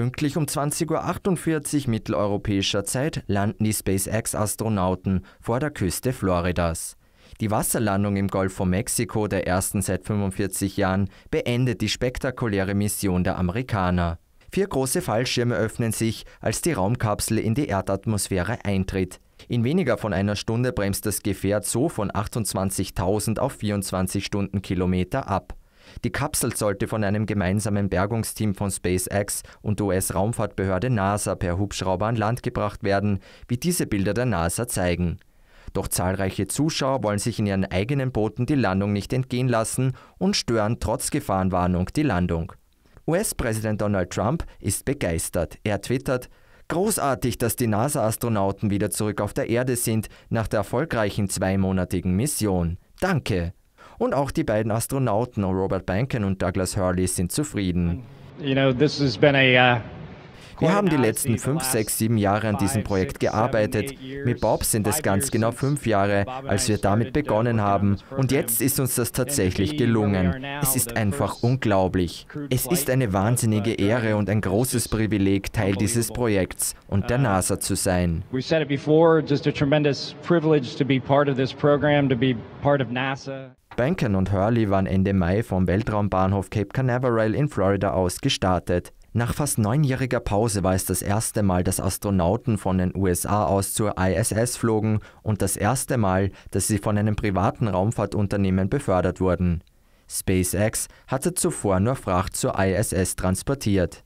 Pünktlich um 20.48 Uhr mitteleuropäischer Zeit landen die SpaceX-Astronauten vor der Küste Floridas. Die Wasserlandung im Golf von Mexiko der ersten seit 45 Jahren beendet die spektakuläre Mission der Amerikaner. Vier große Fallschirme öffnen sich, als die Raumkapsel in die Erdatmosphäre eintritt. In weniger von einer Stunde bremst das Gefährt so von 28.000 auf 24 Stundenkilometer ab. Die Kapsel sollte von einem gemeinsamen Bergungsteam von SpaceX und US-Raumfahrtbehörde NASA per Hubschrauber an Land gebracht werden, wie diese Bilder der NASA zeigen. Doch zahlreiche Zuschauer wollen sich in ihren eigenen Booten die Landung nicht entgehen lassen und stören trotz Gefahrenwarnung die Landung. US-Präsident Donald Trump ist begeistert. Er twittert, Großartig, dass die NASA-Astronauten wieder zurück auf der Erde sind nach der erfolgreichen zweimonatigen Mission. Danke. Und auch die beiden Astronauten Robert Banken und Douglas Hurley sind zufrieden. You know, uh, wir haben die letzten fünf, sechs, sieben Jahre an diesem Projekt gearbeitet. Mit Bob sind es ganz genau fünf Jahre, als wir damit begonnen haben. Und jetzt ist uns das tatsächlich gelungen. Es ist einfach unglaublich. Es ist eine wahnsinnige Ehre und ein großes Privileg, Teil dieses Projekts und der uh, NASA zu sein. Banken und Hurley waren Ende Mai vom Weltraumbahnhof Cape Canaveral in Florida aus gestartet. Nach fast neunjähriger Pause war es das erste Mal, dass Astronauten von den USA aus zur ISS flogen und das erste Mal, dass sie von einem privaten Raumfahrtunternehmen befördert wurden. SpaceX hatte zuvor nur Fracht zur ISS transportiert.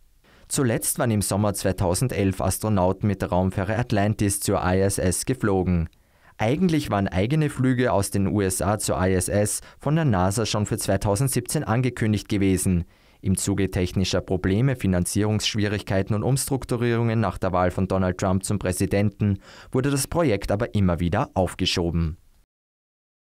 Zuletzt waren im Sommer 2011 Astronauten mit der Raumfähre Atlantis zur ISS geflogen. Eigentlich waren eigene Flüge aus den USA zur ISS von der NASA schon für 2017 angekündigt gewesen. Im Zuge technischer Probleme, Finanzierungsschwierigkeiten und Umstrukturierungen nach der Wahl von Donald Trump zum Präsidenten wurde das Projekt aber immer wieder aufgeschoben.